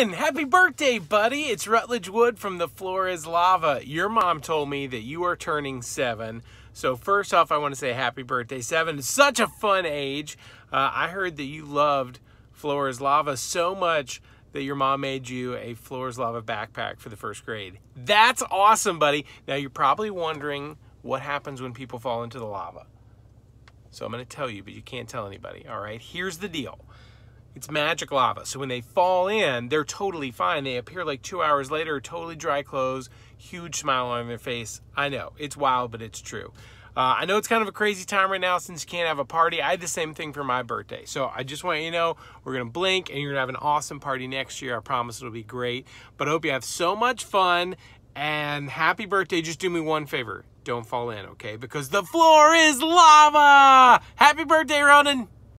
Ben, happy birthday, buddy. It's Rutledge Wood from The Floor is Lava. Your mom told me that you are turning seven. So first off, I want to say happy birthday. Seven such a fun age. Uh, I heard that you loved Floor is Lava so much that your mom made you a Floor is Lava backpack for the first grade. That's awesome, buddy. Now you're probably wondering what happens when people fall into the lava. So I'm going to tell you, but you can't tell anybody. All right, here's the deal. It's magic lava. So when they fall in, they're totally fine. They appear like two hours later, totally dry clothes, huge smile on their face. I know, it's wild, but it's true. Uh, I know it's kind of a crazy time right now since you can't have a party. I had the same thing for my birthday. So I just want you to know we're going to blink and you're going to have an awesome party next year. I promise it'll be great. But I hope you have so much fun and happy birthday. Just do me one favor. Don't fall in, okay? Because the floor is lava. Happy birthday, Ronan.